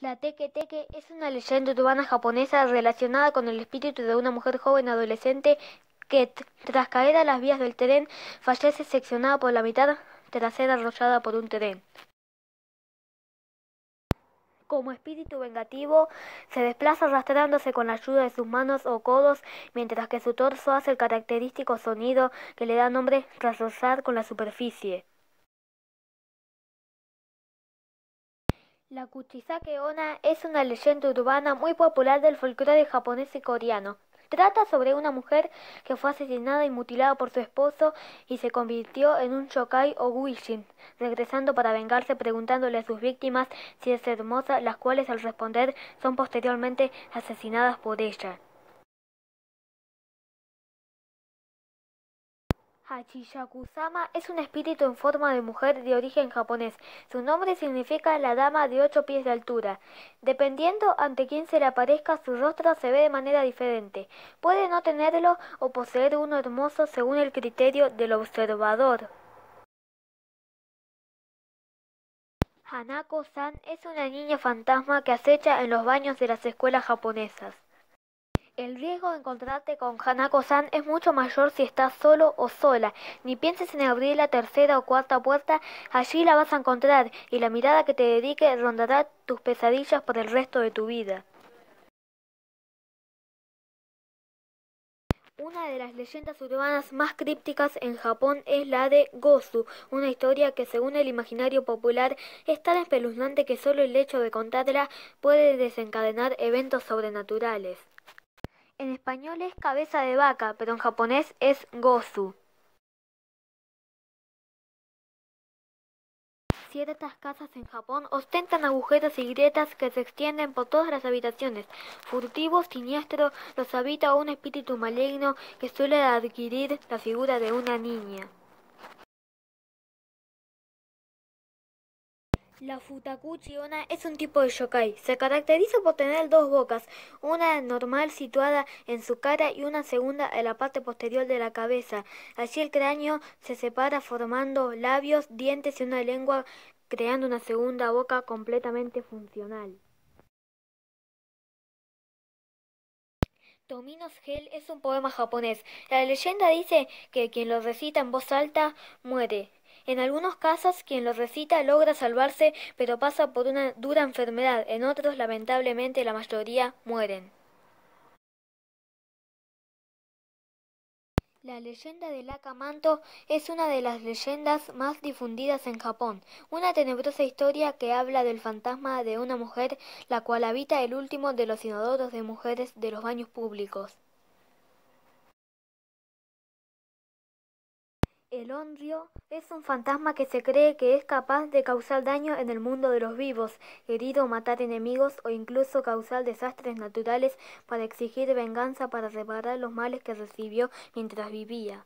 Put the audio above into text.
La Teke Teke es una leyenda urbana japonesa relacionada con el espíritu de una mujer joven adolescente que, tras caer a las vías del tren, fallece seccionada por la mitad tras ser arrollada por un tren. Como espíritu vengativo, se desplaza arrastrándose con la ayuda de sus manos o codos, mientras que su torso hace el característico sonido que le da nombre tras rozar con la superficie. La Kuchisake-ona es una leyenda urbana muy popular del folclore japonés y coreano. Trata sobre una mujer que fue asesinada y mutilada por su esposo y se convirtió en un shokai o guishin, regresando para vengarse preguntándole a sus víctimas si es hermosa, las cuales al responder son posteriormente asesinadas por ella. hachiyaku es un espíritu en forma de mujer de origen japonés. Su nombre significa la dama de ocho pies de altura. Dependiendo ante quién se le aparezca, su rostro se ve de manera diferente. Puede no tenerlo o poseer uno hermoso según el criterio del observador. Hanako-san es una niña fantasma que acecha en los baños de las escuelas japonesas. El riesgo de encontrarte con Hanako-san es mucho mayor si estás solo o sola. Ni pienses en abrir la tercera o cuarta puerta, allí la vas a encontrar y la mirada que te dedique rondará tus pesadillas por el resto de tu vida. Una de las leyendas urbanas más crípticas en Japón es la de Gozu, una historia que según el imaginario popular es tan espeluznante que solo el hecho de contarla puede desencadenar eventos sobrenaturales. En español es cabeza de vaca, pero en japonés es gozu. Ciertas casas en Japón ostentan agujetas y grietas que se extienden por todas las habitaciones. Furtivo, siniestro, los habita un espíritu maligno que suele adquirir la figura de una niña. La Futakuchi Ona es un tipo de shokai. Se caracteriza por tener dos bocas, una normal situada en su cara y una segunda en la parte posterior de la cabeza. Así el cráneo se separa formando labios, dientes y una lengua, creando una segunda boca completamente funcional. Tomino's Gel es un poema japonés. La leyenda dice que quien lo recita en voz alta muere. En algunos casos quien lo recita logra salvarse pero pasa por una dura enfermedad, en otros lamentablemente la mayoría mueren. La leyenda del Akamanto es una de las leyendas más difundidas en Japón, una tenebrosa historia que habla del fantasma de una mujer la cual habita el último de los inodoros de mujeres de los baños públicos. El onrio es un fantasma que se cree que es capaz de causar daño en el mundo de los vivos, herir o matar enemigos o incluso causar desastres naturales para exigir venganza para reparar los males que recibió mientras vivía.